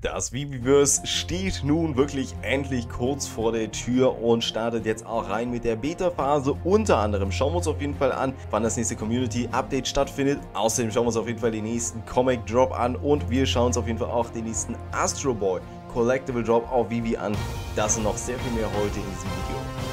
Das Viviverse steht nun wirklich endlich kurz vor der Tür und startet jetzt auch rein mit der Beta-Phase. Unter anderem schauen wir uns auf jeden Fall an, wann das nächste Community-Update stattfindet. Außerdem schauen wir uns auf jeden Fall den nächsten Comic-Drop an und wir schauen uns auf jeden Fall auch den nächsten Astro Boy Collectible Drop auf Vivi an. Das und noch sehr viel mehr heute in diesem Video.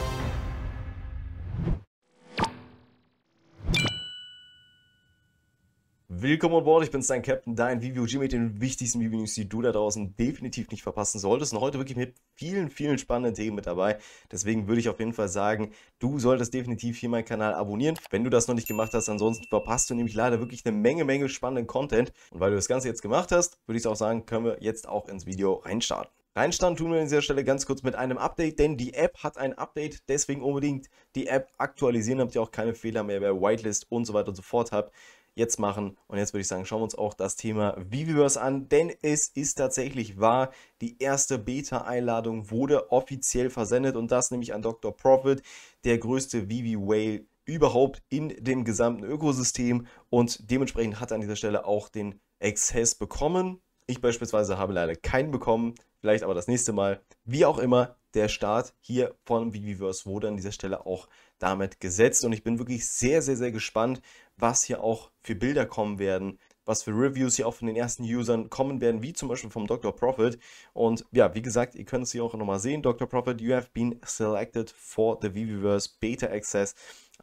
Willkommen an Bord, ich bin dein Captain, dein VVOG mit den wichtigsten Vivo News, die du da draußen definitiv nicht verpassen solltest. Und heute wirklich mit vielen, vielen spannenden Themen mit dabei. Deswegen würde ich auf jeden Fall sagen, du solltest definitiv hier meinen Kanal abonnieren. Wenn du das noch nicht gemacht hast, ansonsten verpasst du nämlich leider wirklich eine Menge, Menge spannenden Content. Und weil du das Ganze jetzt gemacht hast, würde ich auch sagen, können wir jetzt auch ins Video reinstarten. Reinstand tun wir an dieser Stelle ganz kurz mit einem Update, denn die App hat ein Update, deswegen unbedingt die App aktualisieren, damit ihr auch keine Fehler mehr bei Whitelist und so weiter und so fort habt jetzt machen. Und jetzt würde ich sagen, schauen wir uns auch das Thema Viviverse an, denn es ist tatsächlich wahr, die erste Beta-Einladung wurde offiziell versendet und das nämlich an Dr. Profit, der größte Vivi Whale überhaupt in dem gesamten Ökosystem und dementsprechend hat er an dieser Stelle auch den Access bekommen. Ich beispielsweise habe leider keinen bekommen, vielleicht aber das nächste Mal. Wie auch immer, der Start hier von Viviverse wurde an dieser Stelle auch damit gesetzt. Und ich bin wirklich sehr, sehr, sehr gespannt, was hier auch für Bilder kommen werden, was für Reviews hier auch von den ersten Usern kommen werden, wie zum Beispiel vom Dr. Profit. Und ja, wie gesagt, ihr könnt es hier auch nochmal sehen. Dr. Profit, you have been selected for the Viviverse Beta Access.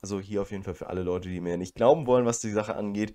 Also hier auf jeden Fall für alle Leute, die mir nicht glauben wollen, was die Sache angeht.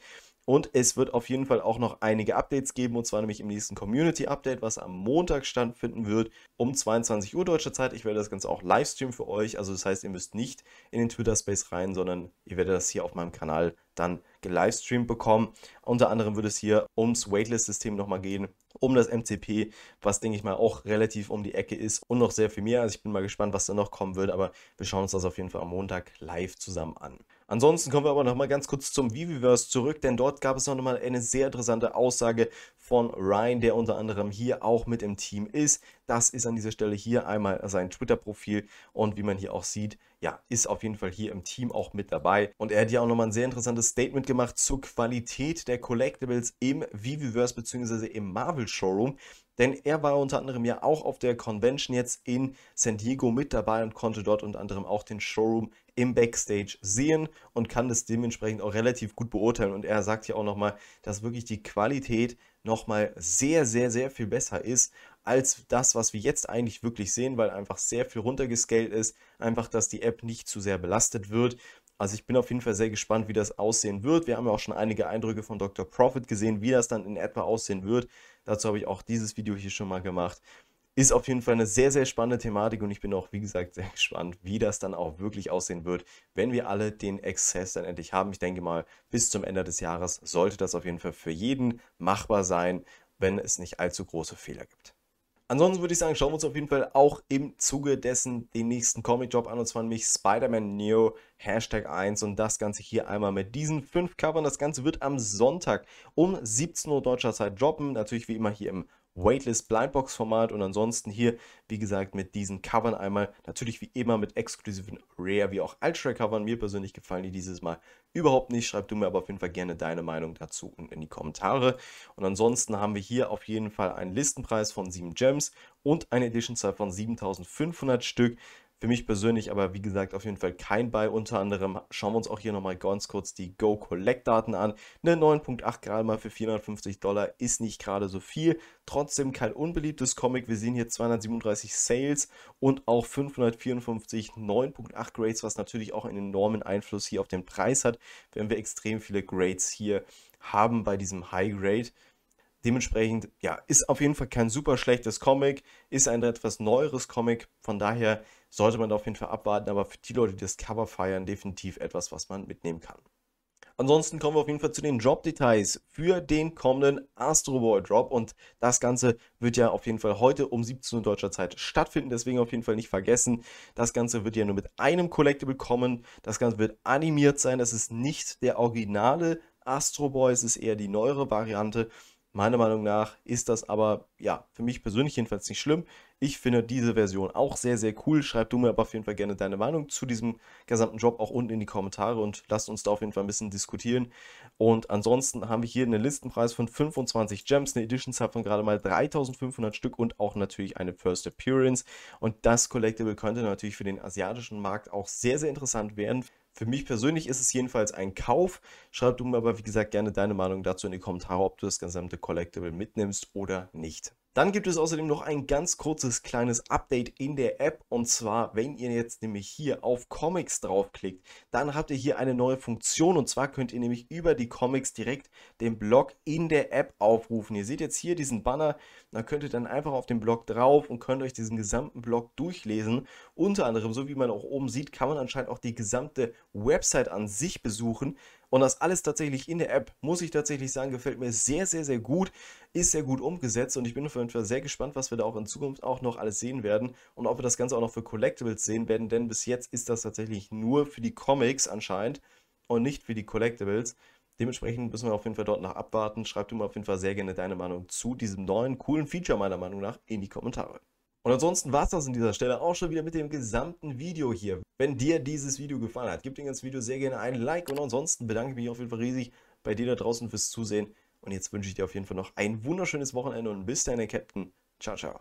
Und es wird auf jeden Fall auch noch einige Updates geben, und zwar nämlich im nächsten Community Update, was am Montag stattfinden wird, um 22 Uhr deutscher Zeit. Ich werde das Ganze auch Livestream für euch. Also das heißt, ihr müsst nicht in den Twitter-Space rein, sondern ihr werdet das hier auf meinem Kanal dann gelivestreamt bekommen. Unter anderem wird es hier ums Waitlist-System nochmal gehen, um das MCP, was denke ich mal auch relativ um die Ecke ist und noch sehr viel mehr. Also ich bin mal gespannt, was da noch kommen wird, aber wir schauen uns das auf jeden Fall am Montag live zusammen an. Ansonsten kommen wir aber nochmal ganz kurz zum Viviverse zurück, denn dort gab es nochmal eine sehr interessante Aussage von Ryan, der unter anderem hier auch mit im Team ist. Das ist an dieser Stelle hier einmal sein Twitter-Profil und wie man hier auch sieht, ja, ist auf jeden Fall hier im Team auch mit dabei. Und er hat ja auch nochmal ein sehr interessantes Statement gemacht zur Qualität der Collectibles im Viviverse bzw. im Marvel Showroom. Denn er war unter anderem ja auch auf der Convention jetzt in San Diego mit dabei und konnte dort unter anderem auch den Showroom im Backstage sehen und kann das dementsprechend auch relativ gut beurteilen. Und er sagt ja auch nochmal, dass wirklich die Qualität nochmal sehr, sehr, sehr viel besser ist als das, was wir jetzt eigentlich wirklich sehen, weil einfach sehr viel runtergescaled ist, einfach, dass die App nicht zu sehr belastet wird. Also ich bin auf jeden Fall sehr gespannt, wie das aussehen wird. Wir haben ja auch schon einige Eindrücke von Dr. Profit gesehen, wie das dann in etwa aussehen wird. Dazu habe ich auch dieses Video hier schon mal gemacht. Ist auf jeden Fall eine sehr, sehr spannende Thematik und ich bin auch, wie gesagt, sehr gespannt, wie das dann auch wirklich aussehen wird, wenn wir alle den Exzess dann endlich haben. Ich denke mal, bis zum Ende des Jahres sollte das auf jeden Fall für jeden machbar sein, wenn es nicht allzu große Fehler gibt. Ansonsten würde ich sagen, schauen wir uns auf jeden Fall auch im Zuge dessen den nächsten Comic-Job an, und zwar nämlich Spider-Man Neo Hashtag 1 und das Ganze hier einmal mit diesen fünf Covern. Das Ganze wird am Sonntag um 17 Uhr deutscher Zeit droppen, natürlich wie immer hier im Waitlist Blindbox Format und ansonsten hier, wie gesagt, mit diesen Covern einmal, natürlich wie immer mit exklusiven Rare wie auch Ultra Covern. Mir persönlich gefallen die dieses Mal überhaupt nicht. Schreib du mir aber auf jeden Fall gerne deine Meinung dazu unten in die Kommentare. Und ansonsten haben wir hier auf jeden Fall einen Listenpreis von 7 Gems und eine Editionzahl von 7500 Stück. Für mich persönlich aber, wie gesagt, auf jeden Fall kein Buy. Unter anderem schauen wir uns auch hier nochmal ganz kurz die Go Collect Daten an. Eine 9.8 gerade mal für 450 Dollar ist nicht gerade so viel. Trotzdem kein unbeliebtes Comic. Wir sehen hier 237 Sales und auch 554 9.8 Grades, was natürlich auch einen enormen Einfluss hier auf den Preis hat, wenn wir extrem viele Grades hier haben bei diesem High Grade. Dementsprechend, ja, ist auf jeden Fall kein super schlechtes Comic, ist ein etwas neueres Comic, von daher sollte man auf jeden Fall abwarten, aber für die Leute, die das Cover feiern, definitiv etwas, was man mitnehmen kann. Ansonsten kommen wir auf jeden Fall zu den Drop-Details für den kommenden Astro Boy Drop und das Ganze wird ja auf jeden Fall heute um 17 Uhr deutscher Zeit stattfinden, deswegen auf jeden Fall nicht vergessen, das Ganze wird ja nur mit einem Collectible kommen, das Ganze wird animiert sein, das ist nicht der originale Astro Boy, es ist eher die neuere Variante Meiner Meinung nach ist das aber, ja, für mich persönlich jedenfalls nicht schlimm. Ich finde diese Version auch sehr, sehr cool. Schreib du mir aber auf jeden Fall gerne deine Meinung zu diesem gesamten Job auch unten in die Kommentare und lasst uns da auf jeden Fall ein bisschen diskutieren. Und ansonsten haben wir hier einen Listenpreis von 25 Gems, eine Edition Sub von gerade mal 3500 Stück und auch natürlich eine First Appearance. Und das Collectible könnte natürlich für den asiatischen Markt auch sehr, sehr interessant werden. Für mich persönlich ist es jedenfalls ein Kauf. Schreib du mir aber, wie gesagt, gerne deine Meinung dazu in die Kommentare, ob du das gesamte Collectible mitnimmst oder nicht. Dann gibt es außerdem noch ein ganz kurzes kleines Update in der App und zwar, wenn ihr jetzt nämlich hier auf Comics draufklickt, dann habt ihr hier eine neue Funktion und zwar könnt ihr nämlich über die Comics direkt den Blog in der App aufrufen. Ihr seht jetzt hier diesen Banner, da könnt ihr dann einfach auf den Blog drauf und könnt euch diesen gesamten Blog durchlesen. Unter anderem, so wie man auch oben sieht, kann man anscheinend auch die gesamte Website an sich besuchen, und das alles tatsächlich in der App, muss ich tatsächlich sagen, gefällt mir sehr, sehr, sehr gut, ist sehr gut umgesetzt und ich bin auf jeden Fall sehr gespannt, was wir da auch in Zukunft auch noch alles sehen werden und ob wir das Ganze auch noch für Collectibles sehen werden, denn bis jetzt ist das tatsächlich nur für die Comics anscheinend und nicht für die Collectibles. Dementsprechend müssen wir auf jeden Fall dort noch abwarten. Schreib du mir auf jeden Fall sehr gerne deine Meinung zu diesem neuen, coolen Feature meiner Meinung nach in die Kommentare. Und ansonsten war es das an dieser Stelle auch schon wieder mit dem gesamten Video hier. Wenn dir dieses Video gefallen hat, gib dem ganzen Video sehr gerne ein Like und ansonsten bedanke ich mich auf jeden Fall riesig bei dir da draußen fürs Zusehen. Und jetzt wünsche ich dir auf jeden Fall noch ein wunderschönes Wochenende und bis dann, Captain. Ciao, ciao.